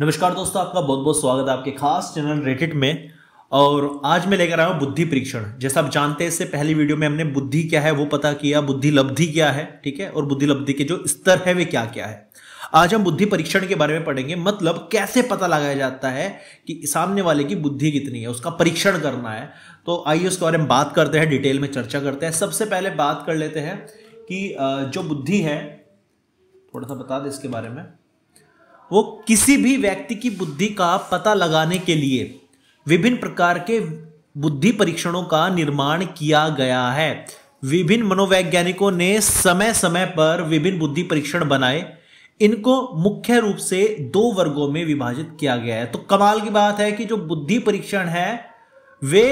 नमस्कार दोस्तों आपका बहुत बहुत स्वागत है आपके खास चैनल रेडिट में और आज मैं लेकर आया हूँ बुद्धि परीक्षण जैसा आप जानते हैं इससे पहली वीडियो में हमने बुद्धि क्या है वो पता किया बुद्धि लब्धि क्या है ठीक है और बुद्धि लब्धि के जो स्तर है वे क्या क्या है आज हम बुद्धि परीक्षण के बारे में पढ़ेंगे मतलब कैसे पता लगाया जाता है कि सामने वाले की बुद्धि कितनी है उसका परीक्षण करना है तो आइए उसके बारे में बात करते हैं डिटेल में चर्चा करते हैं सबसे पहले बात कर लेते हैं कि जो बुद्धि है थोड़ा सा बता दें इसके बारे में वो किसी भी व्यक्ति की बुद्धि का पता लगाने के लिए विभिन्न प्रकार के बुद्धि परीक्षणों का निर्माण किया गया है विभिन्न मनोवैज्ञानिकों ने समय समय पर विभिन्न बुद्धि परीक्षण बनाए इनको मुख्य रूप से दो वर्गों में विभाजित किया गया है तो कमाल की बात है कि जो बुद्धि परीक्षण है वे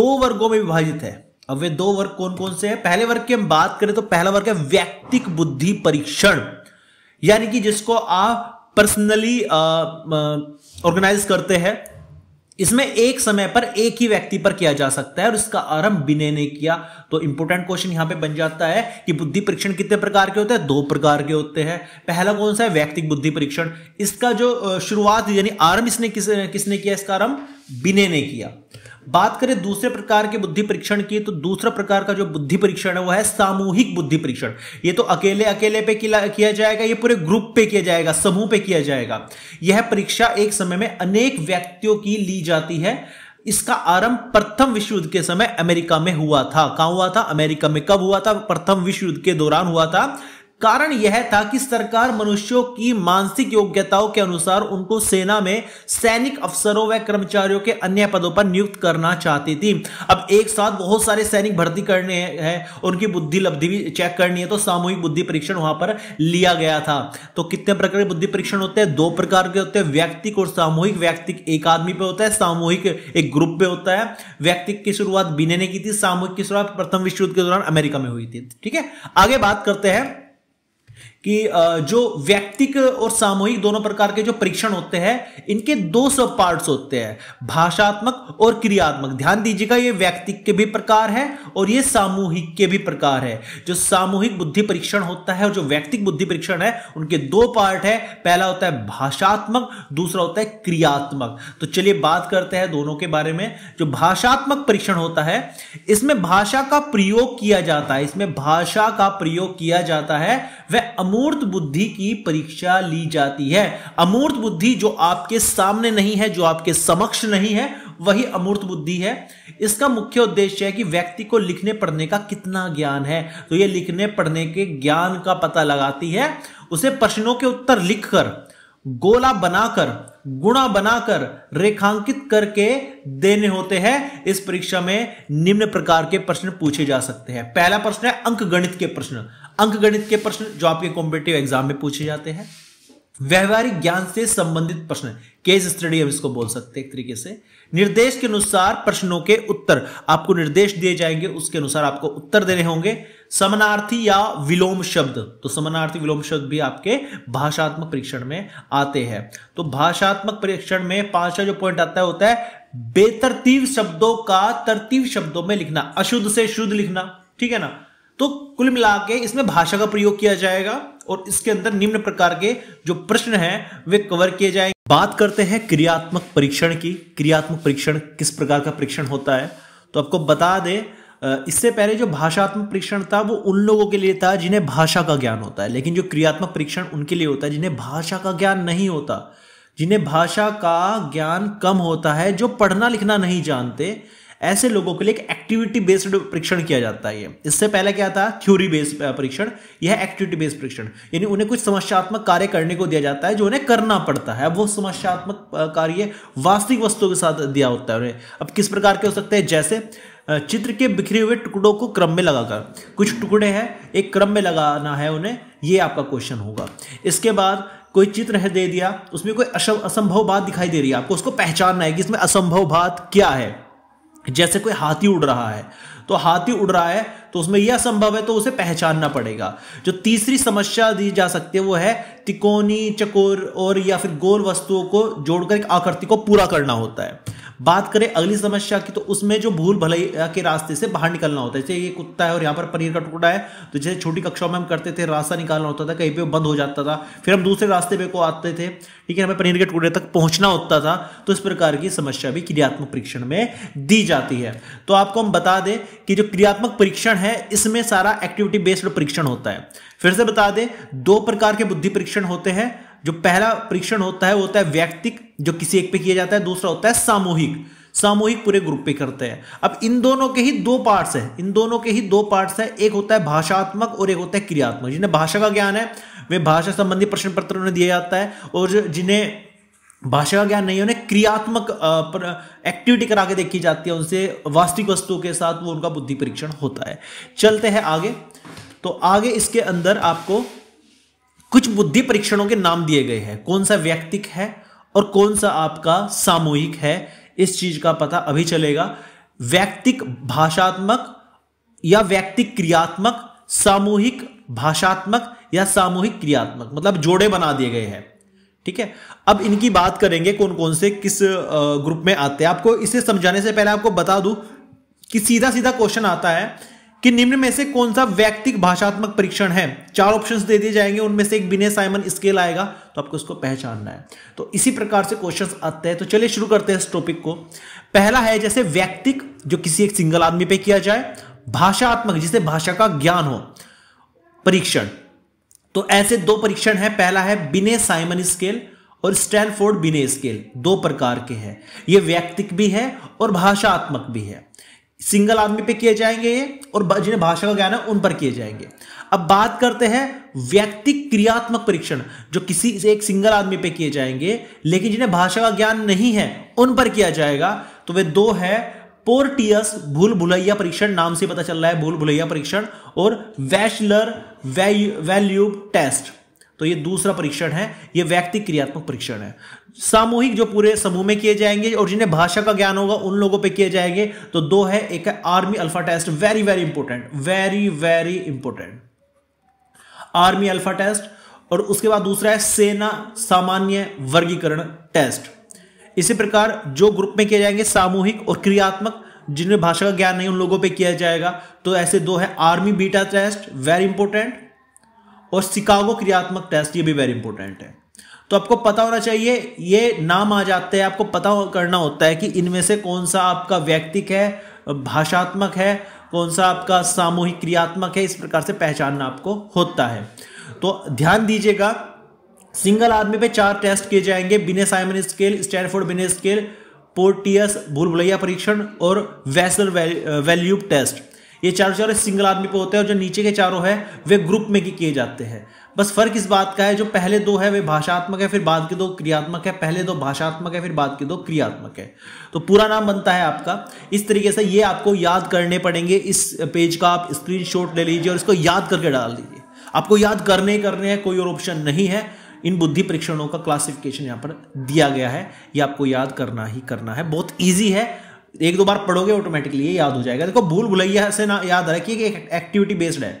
दो वर्गों में विभाजित है अब वे दो वर्ग कौन कौन से हैं पहले वर्ग की हम बात करें तो पहला वर्ग है व्यक्तिक बुद्धि परीक्षण यानी कि जिसको आप पर्सनली ऑर्गेनाइज uh, uh, करते हैं इसमें एक समय पर एक ही व्यक्ति पर किया जा सकता है और इसका आरंभ बिने ने किया तो इंपॉर्टेंट क्वेश्चन यहां पे बन जाता है कि बुद्धि परीक्षण कितने प्रकार के होते हैं दो प्रकार के होते हैं पहला कौन सा है व्यक्तिक बुद्धि परीक्षण इसका जो शुरुआत यानी आरंभ इसने किस, किसने किया इसका आरंभ बिने ने किया बात करें दूसरे प्रकार के बुद्धि परीक्षण की तो दूसरा प्रकार का जो बुद्धि परीक्षण है वो है सामूहिक बुद्धि परीक्षण ये तो अकेले अकेले पे किया जाएगा ये पूरे ग्रुप पे किया जाएगा समूह पे किया जाएगा यह परीक्षा एक समय में अनेक व्यक्तियों की ली जाती है इसका आरंभ प्रथम विश्व युद्ध के समय अमेरिका में हुआ था कहा हुआ था अमेरिका में कब हुआ था प्रथम विश्व युद्ध के दौरान हुआ था कारण यह था कि सरकार मनुष्यों की मानसिक योग्यताओं के अनुसार उनको सेना में सैनिक अफसरों व कर्मचारियों के अन्य पदों पर नियुक्त करना चाहती थी अब एक साथ बहुत सारे सैनिक भर्ती करने हैं उनकी बुद्धि लब्धि भी चेक करनी है तो सामूहिक बुद्धि परीक्षण वहां पर लिया गया था तो कितने प्रकार के बुद्धि परीक्षण होते हैं दो प्रकार के होते हैं व्यक्तिक और सामूहिक व्यक्तिक एक आदमी पे होता है सामूहिक एक ग्रुप पे होता है व्यक्तिक की शुरुआत बीने ने की थी सामूहिक की शुरुआत प्रथम विश्व युद्ध के दौरान अमेरिका में हुई थी ठीक है आगे बात करते हैं कि जो व्यक्तिक और सामूहिक दोनों प्रकार के जो परीक्षण होते हैं इनके दो सब पार्ट होते हैं भाषात्मक और क्रियात्मक ध्यान दीजिएगा ये व्यक्तिक के भी प्रकार है और ये सामूहिक के भी प्रकार है जो सामूहिक बुद्धि परीक्षण होता है और जो व्यक्तिक बुद्धि परीक्षण है उनके दो पार्ट है पहला होता है भाषात्मक दूसरा होता है क्रियात्मक तो चलिए बात करते हैं दोनों के बारे में जो भाषात्मक परीक्षण होता है इसमें भाषा का प्रयोग किया जाता है इसमें भाषा का प्रयोग किया जाता है वह अमूर्त बुद्धि की परीक्षा ली जाती है अमूर्त बुद्धि जो आपके सामने नहीं है जो आपके समक्ष नहीं है वही अमूर्त बुद्धि है इसका मुख्य उद्देश्य है कि व्यक्ति को लिखने पढ़ने का कितना ज्ञान है तो ये लिखने पढ़ने के ज्ञान का पता लगाती है उसे प्रश्नों के उत्तर लिखकर गोला बनाकर गुणा बनाकर रेखांकित करके देने होते हैं इस परीक्षा में निम्न प्रकार के प्रश्न पूछे जा सकते हैं पहला प्रश्न है अंक गणित के प्रश्न अंकगणित के प्रश्न जो आपके कॉम्पिटेटिव एग्जाम में पूछे जाते हैं व्यवहारिक ज्ञान से संबंधित प्रश्न केस स्टडी हम इसको बोल सकते हैं एक तरीके से निर्देश के अनुसार प्रश्नों के उत्तर आपको निर्देश दिए जाएंगे उसके अनुसार आपको उत्तर देने होंगे समानार्थी या विलोम शब्द तो समानार्थी विलोम शब्द भी आपके भाषात्मक परीक्षण में आते हैं तो भाषात्मक परीक्षण में पांचवा जो पॉइंट आता है होता है बेतरतीब शब्दों का तरतीब शब्दों में लिखना अशुद्ध से शुद्ध लिखना ठीक है ना तो कुल मिला के इसमें भाषा का प्रयोग किया जाएगा और इसके अंदर निम्न प्रकार के जो प्रश्न हैं वे कवर किए जाएंगे बात करते हैं क्रियात्मक परीक्षण की क्रियात्मक परीक्षण किस प्रकार का परीक्षण होता है तो आपको बता दें इससे पहले जो भाषात्मक परीक्षण था वो उन लोगों के लिए था जिन्हें भाषा का ज्ञान होता है लेकिन जो क्रियात्मक परीक्षण उनके लिए होता है जिन्हें भाषा का ज्ञान नहीं होता जिन्हें भाषा का ज्ञान कम होता है जो पढ़ना लिखना नहीं जानते ऐसे लोगों के लिए एक एक्टिविटी बेस्ड परीक्षण किया जाता है ये इससे पहले क्या था थ्योरी बेस्ड परीक्षण यह एक्टिविटी बेस्ड परीक्षण यानी उन्हें कुछ समस्यात्मक कार्य करने को दिया जाता है जो उन्हें करना पड़ता है अब वो समस्यात्मक कार्य वास्तविक वस्तुओं के साथ दिया होता है उन्हें अब किस प्रकार के हो सकते हैं जैसे चित्र के बिखरे हुए टुकड़ों को क्रम में लगाकर कुछ टुकड़े हैं एक क्रम में लगाना है उन्हें ये आपका क्वेश्चन होगा इसके बाद कोई चित्र है दे दिया उसमें कोई असंभव बात दिखाई दे रही है आपको उसको पहचानना है कि इसमें असंभव बात क्या है जैसे कोई हाथी उड़ रहा है तो हाथी उड़ रहा है तो उसमें यह संभव है तो उसे पहचानना पड़ेगा जो तीसरी समस्या दी जा सकती है वो है तिकोनी चकोर और या फिर गोल वस्तुओं को जोड़कर एक आकृति को पूरा करना होता है बात करें अगली समस्या की तो उसमें जो भूल भलाई के रास्ते से बाहर निकलना होता है जैसे ये कुत्ता है और यहाँ पर पनीर का टुकड़ा है तो जैसे छोटी कक्षाओं में हम करते थे रास्ता निकालना होता था कहीं पे बंद हो जाता था फिर हम दूसरे रास्ते पे को आते थे ठीक है हमें पनीर के टुकड़े तक पहुंचना होता था तो इस प्रकार की समस्या भी क्रियात्मक परीक्षण में दी जाती है तो आपको हम बता दें कि जो क्रियात्मक परीक्षण है इसमें सारा एक्टिविटी बेस्ड परीक्षण होता है फिर से बता दें दो प्रकार के बुद्धि परीक्षण होते हैं जो पहला परीक्षण होता है वो होता है व्यक्तिक जो किसी एक पे किया जाता है दूसरा होता है सामूहिक सामूहिक पूरे ग्रुप पे करते हैं अब इन दोनों के ही दो पार्ट्स हैं इन दोनों के ही दो पार्ट्स हैं एक होता है भाषात्मक और एक होता है क्रियात्मक जिन्हें भाषा का ज्ञान है वे भाषा संबंधी प्रश्न पत्र उन्हें दिया जाता है और जिन्हें भाषा का ज्ञान नहीं उन्हें क्रियात्मक एक्टिविटी करा के देखी जाती है उनसे वास्तविक वस्तुओं के साथ वो उनका बुद्धि परीक्षण होता है चलते हैं आगे तो आगे इसके अंदर आपको कुछ बुद्धि परीक्षणों के नाम दिए गए हैं कौन सा व्यक्तिक है और कौन सा आपका सामूहिक है इस चीज का पता अभी चलेगा व्यक्तिक भाषात्मक या व्यक्तिक क्रियात्मक सामूहिक भाषात्मक या सामूहिक क्रियात्मक मतलब जोड़े बना दिए गए हैं ठीक है अब इनकी बात करेंगे कौन कौन से किस ग्रुप में आते हैं आपको इसे समझाने से पहले आपको बता दूं कि सीधा सीधा क्वेश्चन आता है कि निम्न में से कौन सा व्यक्तिक भाषात्मक परीक्षण है चार ऑप्शंस दे दिए जाएंगे उनमें से एक बिने साइमन स्केल आएगा तो आपको इसको पहचानना है तो इसी प्रकार से क्वेश्चंस आते हैं तो चलिए शुरू करते हैं इस टॉपिक को पहला है जैसे व्यक्तिक जो किसी एक सिंगल आदमी पे किया जाए भाषात्मक जिसे भाषा का ज्ञान हो परीक्षण तो ऐसे दो परीक्षण है पहला है बिने साइमन स्केल और स्टैनफोर्ड बिने स्केल दो प्रकार के हैं ये व्यक्तिक भी है और भाषात्मक भी है सिंगल आदमी पे किए जाएंगे ये और जिन्हें भाषा का ज्ञान है उन पर किए जाएंगे अब बात करते हैं व्यक्ति क्रियात्मक परीक्षण जो किसी एक सिंगल आदमी पे किए जाएंगे लेकिन जिन्हें भाषा का ज्ञान नहीं है उन पर किया जाएगा तो वे दो है पोर्टियस भूल भुलैया परीक्षण नाम से पता चल रहा है भूल भुलैया परीक्षण और वैशलर वैल्यूब टेस्ट तो ये दूसरा परीक्षण है ये व्यक्ति क्रियात्मक परीक्षण है सामूहिक जो पूरे समूह में किए जाएंगे और जिन्हें भाषा का ज्ञान होगा उन लोगों पे किए जाएंगे तो दो है एक है army alpha test very very important very very important army alpha test और उसके बाद दूसरा है सेना सामान्य वर्गीकरण टेस्ट इसी प्रकार जो ग्रुप में किए जाएंगे सामूहिक और क्रियात्मक जिन्हें भाषा का ज्ञान नहीं उन लोगों पे किया जाएगा तो ऐसे दो है army beta test very important और शिकागो क्रियात्मक टेस्ट ये भी वेरी इंपॉर्टेंट है तो आपको पता होना चाहिए ये नाम आ जाते हैं आपको पता करना होता है कि इनमें से कौन सा आपका व्यक्तिक है भाषात्मक है कौन सा आपका सामूहिक क्रियात्मक है इस प्रकार से पहचानना आपको होता है तो ध्यान दीजिएगा सिंगल आदमी पे चार टेस्ट किए जाएंगे Binet Simon scale Stanford Binet scale Porteus भूल परीक्षण और वैसल वैल्यूब टेस्ट ये चारों चारों सिंगल आदमी पे होते हैं और जो नीचे के चारों हैं वे ग्रुप में किए जाते हैं बस फर्क इस बात का है जो पहले दो है वे भाषात्मक है फिर बाद के दो क्रियात्मक है पहले दो भाषात्मक है फिर बाद के दो क्रियात्मक है तो पूरा नाम बनता है आपका इस तरीके से ये आपको याद करने पड़ेंगे इस पेज का आप स्क्रीन ले लीजिए और इसको याद करके डाल दीजिए आपको याद करने ही करने हैं कोई और ऑप्शन नहीं है इन बुद्धि परीक्षणों का क्लासिफिकेशन यहाँ पर दिया गया है ये आपको याद करना ही करना है बहुत ईजी है एक दो बार पढ़ोगे ऑटोमेटिकली ये याद हो जाएगा देखो भूल भुलैया से ना याद आ रहा है कि एक एक्टिविटी बेस्ड है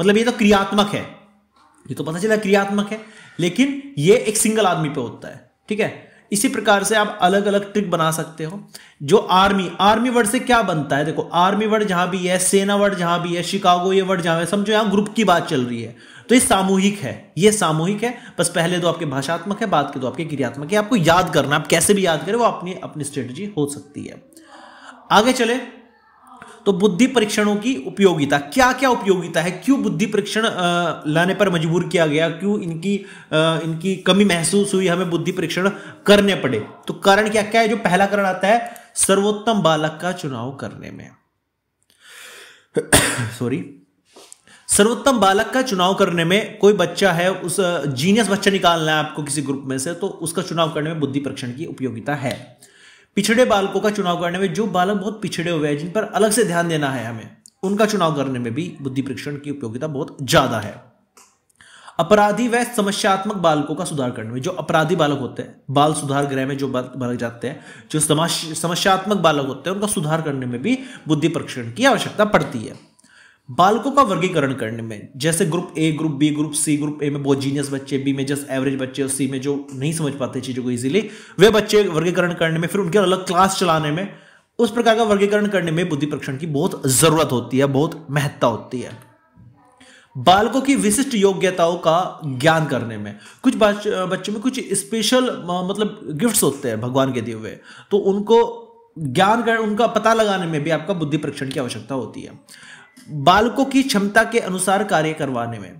मतलब ये तो क्रियात्मक है ये तो पता चला क्रियात्मक है लेकिन ये एक सिंगल आदमी पे होता है ठीक है इसी प्रकार से आप अलग अलग ट्रिक बना सकते हो जो आर्मी आर्मी वर्ड से क्या बनता है देखो आर्मी वर्ड जहां भी है सेना वर्ड जहां भी है शिकागो ये वर्ड जहां है समझो यहां ग्रुप की बात चल रही है तो ये सामूहिक है ये सामूहिक है बस पहले तो आपके भाषात्मक है बाद के तो आपके क्रियात्मक है आपको याद करना आप कैसे भी याद करें वो अपनी अपनी स्ट्रेटजी हो सकती है आगे चले तो बुद्धि परीक्षणों की उपयोगिता क्या क्या उपयोगिता है क्यों बुद्धि परीक्षण लाने पर मजबूर किया गया क्यों इनकी इनकी कमी महसूस हुई हमें बुद्धि परीक्षण करने पड़े तो कारण क्या क्या है जो पहला कारण आता है सर्वोत्तम बालक का चुनाव करने में सॉरी सर्वोत्तम बालक का चुनाव करने में कोई बच्चा है उस जीनियस बच्चा निकालना है आपको किसी ग्रुप में से तो उसका चुनाव करने में बुद्धि परीक्षण की उपयोगिता है पिछड़े बालकों का चुनाव करने में जो बालक बहुत पिछड़े हुए हैं जिन पर अलग से ध्यान देना है हमें उनका चुनाव करने में भी बुद्धि परीक्षण की उपयोगिता बहुत ज्यादा है अपराधी व समस्यात्मक बालकों का सुधार करने में जो अपराधी बालक होते हैं बाल सुधार गृह में जो बालक जाते हैं जो समस्यात्मक बालक होते हैं उनका सुधार करने में भी बुद्धि परीक्षण की आवश्यकता पड़ती है बालकों का वर्गीकरण करने में जैसे group A group B group C group A में बहुत जीनियस बच्चे बी में जस्ट एवरेज बच्चे और सी में जो नहीं समझ पाते चीज़ों को इजीली वे बच्चे वर्गीकरण करने में फिर उनके अलग क्लास चलाने में उस प्रकार का वर्गीकरण करने में बुद्धि परीक्षण की बहुत ज़रूरत होती है बहुत महत्ता होती है बालकों की विशिष्ट योग्यताओं का ज्ञान करने में कुछ बच्चों में कुछ स्पेशल मतलब गिफ्ट्स होते हैं भगवान के दिए हुए तो उनको ज्ञान कर उनका पता लगाने में भी आपका बुद्धि परीक्षण की आवश्यकता होती है बालकों की क्षमता के अनुसार कार्य करवाने में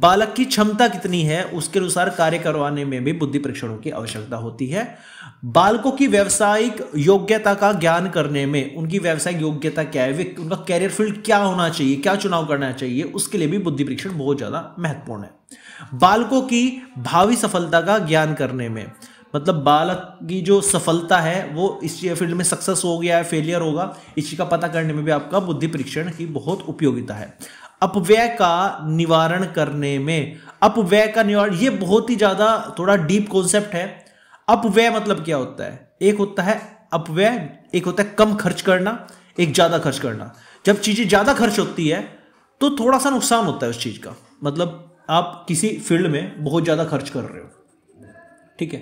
बालक की क्षमता कितनी है उसके अनुसार कार्य करवाने में भी बुद्धि परीक्षणों की आवश्यकता होती है बालकों की व्यावसायिक योग्यता का ज्ञान करने में उनकी व्यावसायिक योग्यता क्या है उनका कैरियर फील्ड क्या होना चाहिए क्या चुनाव करना चाहिए उसके लिए भी बुद्धि परीक्षण बहुत ज़्यादा महत्वपूर्ण है बालकों की भावी सफलता का ज्ञान करने में मतलब बालक की जो सफलता है वो इस फील्ड में सक्सेस हो गया है फेलियर होगा इसी का पता करने में भी आपका बुद्धि परीक्षण की बहुत उपयोगिता है अपव्यय का निवारण करने में अपव्यय का निवारण ये बहुत ही ज़्यादा थोड़ा डीप कॉन्सेप्ट है अपव्यय मतलब क्या होता है एक होता है अपव्यय एक होता है कम खर्च करना एक ज़्यादा खर्च करना जब चीज़ें ज़्यादा खर्च होती है तो थोड़ा सा नुकसान होता है उस चीज़ का मतलब आप किसी फील्ड में बहुत ज़्यादा खर्च कर रहे हो ठीक है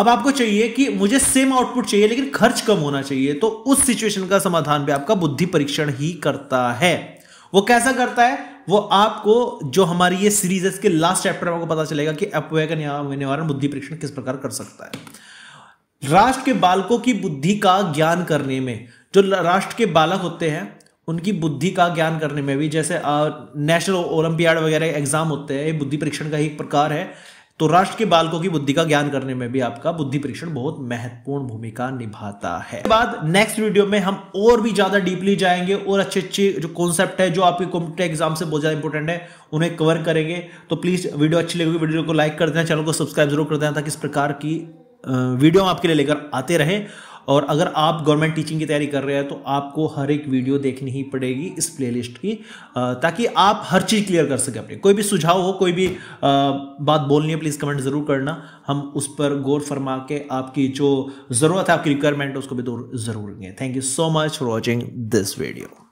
अब आपको चाहिए कि मुझे सेम आउटपुट चाहिए लेकिन खर्च कम होना चाहिए तो उस सिचुएशन का समाधान भी आपका बुद्धि परीक्षण ही करता है वो कैसा करता है वो आपको जो हमारी ये सीरीज है इसके लास्ट चैप्टर में आपको पता चलेगा कि अपव्यय का निवारण बुद्धि परीक्षण किस प्रकार कर सकता है राष्ट्र के बालकों की बुद्धि का ज्ञान करने में जो राष्ट्र के बालक होते हैं उनकी बुद्धि का ज्ञान करने में भी जैसे नेशनल ओलंपियाड वगैरह एग्जाम होते हैं ये बुद्धि परीक्षण का ही प्रकार है तो राष्ट्र के बालकों की बुद्धि का ज्ञान करने में भी आपका बुद्धि परीक्षण बहुत महत्वपूर्ण भूमिका निभाता है बाद नेक्स्ट वीडियो में हम और भी ज्यादा डीपली जाएंगे और अच्छे अच्छे जो कॉन्सेप्ट है जो आपके कॉम्पिटेटिव एग्जाम से बहुत ज्यादा इंपॉर्टेंट है उन्हें कवर करेंगे तो प्लीज वीडियो अच्छी लगेगी वीडियो को लाइक कर देना चैनल को सब्सक्राइब जरूर कर देना ताकि इस प्रकार की वीडियो हम आपके लिए लेकर आते रहे और अगर आप गवर्नमेंट टीचिंग की तैयारी कर रहे हैं तो आपको हर एक वीडियो देखनी ही पड़ेगी इस प्लेलिस्ट की ताकि आप हर चीज़ क्लियर कर सकें अपनी कोई भी सुझाव हो कोई भी बात बोलनी है प्लीज़ कमेंट ज़रूर करना हम उस पर गौर फरमा के आपकी जो ज़रूरत है आपकी रिक्वायरमेंट है उसको भी दूर ज़रूर लेंगे thank you so much for watching this video